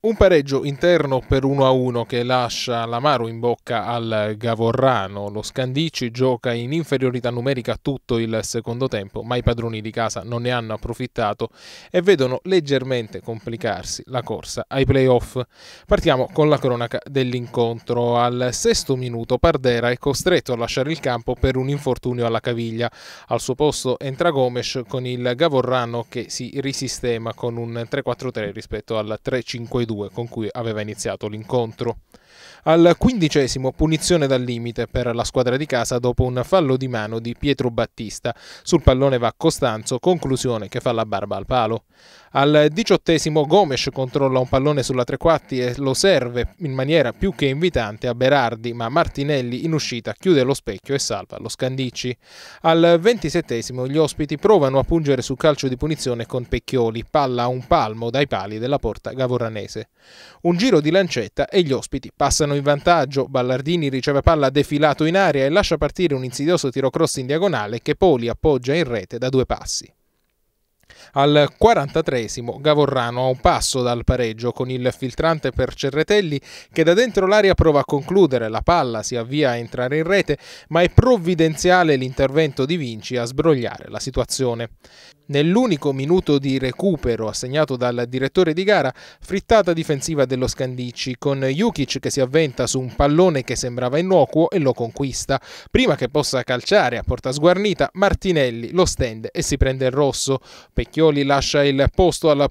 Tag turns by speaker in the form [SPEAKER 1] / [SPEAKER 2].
[SPEAKER 1] Un pareggio interno per 1-1 che lascia l'amaro in bocca al Gavorrano. Lo Scandici gioca in inferiorità numerica tutto il secondo tempo, ma i padroni di casa non ne hanno approfittato e vedono leggermente complicarsi la corsa ai playoff. Partiamo con la cronaca dell'incontro. Al sesto minuto Pardera è costretto a lasciare il campo per un infortunio alla caviglia. Al suo posto entra Gomes con il Gavorrano che si risistema con un 3-4-3 rispetto al 3-5-2. 2 con cui aveva iniziato l'incontro. Al quindicesimo punizione dal limite per la squadra di casa dopo un fallo di mano di Pietro Battista. Sul pallone va Costanzo, conclusione che fa la barba al palo. Al diciottesimo Gomes controlla un pallone sulla tre quarti e lo serve in maniera più che invitante a Berardi, ma Martinelli in uscita chiude lo specchio e salva lo Scandicci. Al ventisettesimo gli ospiti provano a pungere sul calcio di punizione con Pecchioli, palla a un palmo dai pali della porta gavorranese. Un giro di lancetta e gli ospiti passano in vantaggio, Ballardini riceve palla defilato in aria e lascia partire un insidioso tirocross in diagonale che Poli appoggia in rete da due passi. Al 43 Gavorrano a un passo dal pareggio con il filtrante per Cerretelli che da dentro l'area prova a concludere, la palla si avvia a entrare in rete ma è provvidenziale l'intervento di Vinci a sbrogliare la situazione. Nell'unico minuto di recupero assegnato dal direttore di gara, frittata difensiva dello Scandicci, con Jukic che si avventa su un pallone che sembrava innocuo e lo conquista. Prima che possa calciare a porta sguarnita, Martinelli lo stende e si prende il rosso. Pecchio Marchioli lascia il posto alla